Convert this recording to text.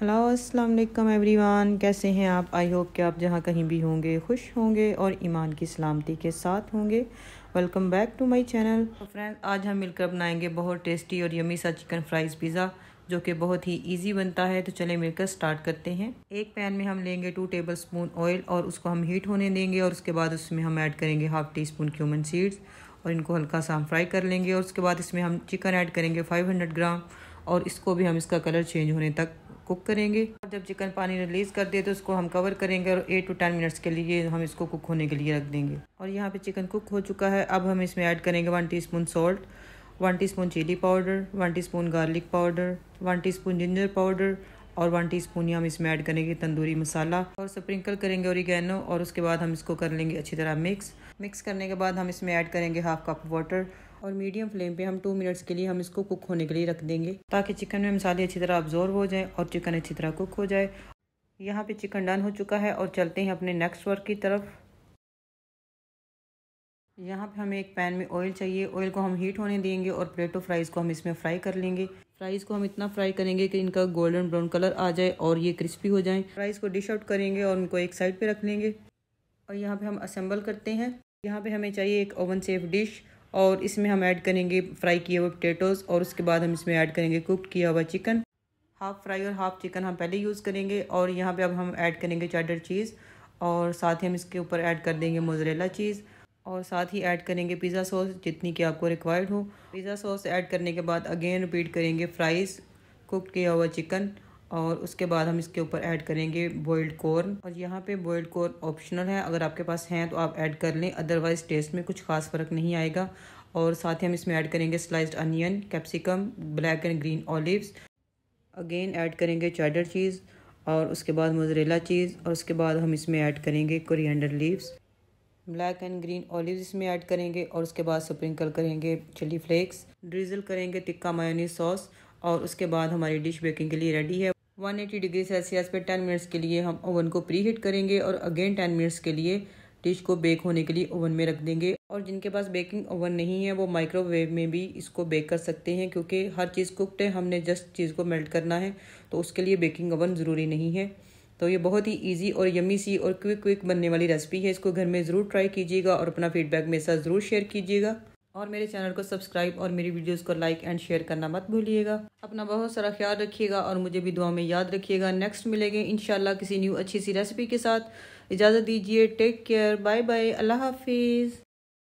hello अस्सलाम वालेकुम everyone कैसे हैं आप आई होप कि आप जहाँ कहीं भी होंगे खुश होंगे और ईमान की सलामती के साथ होंगे welcome back to my channel तो फ्रेंड्स आज हम मिलकर बनाएंगे बहुत टेस्टी और यमी सा चिकन फ्राइज़ पिज़्ज़ा जो कि बहुत ही इजी बनता है तो चले मिलकर स्टार्ट करते हैं एक पैन में हम लेंगे टू टेबल स्पून ऑयल और उसको हम हीट होने देंगे और उसके बाद उसमें हम ऐड करेंगे half teaspoon cumin seeds और इनको हल्का सा हम फ्राई कर लेंगे और उसके बाद इसमें हम चिकन ऐड करेंगे हंड्रेड ग्राम और इसको भी हम इसका कलर चेंज होने तक कुक करेंगे और जब चिकन पानी रिलीज़ कर दे तो उसको हम कवर करेंगे और एट टू टेन मिनट्स के लिए हम इसको कुक होने के लिए रख देंगे और यहाँ पे चिकन कुक हो चुका है अब हम इसमें ऐड करेंगे one teaspoon salt one teaspoon chili powder one teaspoon garlic powder one teaspoon ginger powder और वन टीस्पून हम इसमें ऐड करेंगे तंदूरी मसाला और स्प्रिंकल करेंगे ओरिगेनो और उसके बाद हम इसको कर लेंगे अच्छी तरह मिक्स मिक्स करने के बाद हम इसमें ऐड करेंगे हाफ कप वाटर और मीडियम फ्लेम पे हम टू मिनट्स के लिए हम इसको कुक होने के लिए रख देंगे ताकि चिकन में मसाले अच्छी तरह अब्जॉर्व हो जाए और चिकन अच्छी तरह कुक हो जाए यहाँ पे चिकन डन हो चुका है और चलते हैं अपने नेक्स्ट वर्क की तरफ यहाँ पे हमें एक पैन में ऑयल चाहिए ऑयल को हम हीट होने देंगे और प्लेटो फ्राइज़ को हम इसमें फ्राई कर लेंगे फ्राइज़ को हम इतना फ्राई करेंगे कि इनका गोल्डन ब्राउन कलर आ जाए और ये क्रिस्पी हो जाए फ्राइज़ को डिश आउट करेंगे और उनको एक साइड पे रख लेंगे और यहाँ पे हम असेंबल करते हैं यहाँ पे हमें चाहिए एक ओवन सेफ डिश और इसमें हम ऐड करेंगे फ्राई किए हुए पोटेटोज़ और उसके बाद हम इसमें ऐड करेंगे कुक किया हुआ चिकन हाफ़ फ्राई और हाफ़ चिकन हम पहले यूज़ करेंगे और यहाँ पे अब हम ऐड करेंगे चैडर चीज़ और साथ ही हम इसके ऊपर ऐड कर देंगे मोजरेला चीज़ और साथ ही ऐड करेंगे पिज़्ज़ा सॉस जितनी कि आपको रिक्वायर्ड हो पिज़्ज़ा सॉस ऐड करने के बाद अगेन रिपीट करेंगे फ्राइज़ कुक किया हुआ चिकन और उसके बाद हम इसके ऊपर ऐड करेंगे बॉयल्ड कॉर्न और यहाँ पे बॉयल्ड कॉर्न ऑप्शनल है अगर आपके पास हैं तो आप ऐड कर लें अदरवाइज़ टेस्ट में कुछ खास फ़र्क नहीं आएगा और साथ ही हम इसमें ऐड करेंगे sliced onion capsicum black and green olives again add करेंगे चैडर चीज़ और उसके बाद मोजरेला चीज़ और उसके बाद हम इसमें ऐड करेंगे coriander leaves black and green olive इसमें ऐड करेंगे और उसके बाद स्प्रिंकल करेंगे चिली फ्लेक्स ड्रिजल करेंगे टिक्का मायोनी सॉस और उसके बाद हमारी डिश बेकिंग के लिए रेडी है 180 डिग्री सेल्सियस पे 10 मिनट्स के लिए हम ओवन को प्री हीट करेंगे और अगेन 10 मिनट्स के लिए डिश को बेक होने के लिए ओवन में रख देंगे और जिनके पास बेकिंग ओवन नहीं है वो माइक्रोवेव में भी इसको बेक कर सकते हैं क्योंकि हर चीज़ कुकड है हमने जस्ट चीज़ को मेल्ट करना है तो उसके लिए बेकिंग ओवन ज़रूरी नहीं है तो ये बहुत ही इजी और यमी सी और क्विक क्विक बनने वाली रेसिपी है इसको घर में ज़रूर ट्राई कीजिएगा और अपना फीडबैक मेरे साथ ज़रूर शेयर कीजिएगा और मेरे चैनल को सब्सक्राइब और मेरी वीडियोस को लाइक एंड शेयर करना मत भूलिएगा अपना बहुत सारा ख्याल रखिएगा और मुझे भी दुआ में याद रखिएगा नेक्स्ट मिलेंगे इन किसी न्यू अच्छी सी रेसिपी के साथ इजाज़त दीजिए टेक केयर बाय बाय अल्लाह हाफिज़